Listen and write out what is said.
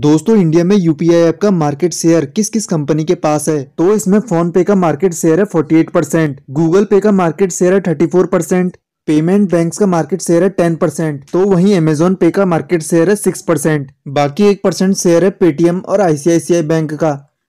दोस्तों इंडिया में UPI app का मार्केट शेयर किस किस कंपनी के पास है तो इसमें फोन पे का मार्केट शेयर है 48 परसेंट गूगल पे का मार्केट शेयर है 34 परसेंट पेमेंट बैंक्स का मार्केट शेयर है 10 परसेंट तो वहीं अमेजोन पे का मार्केट शेयर है 6 परसेंट बाकी एक परसेंट शेयर है पेटीएम और आईसीआईसीआई बैंक का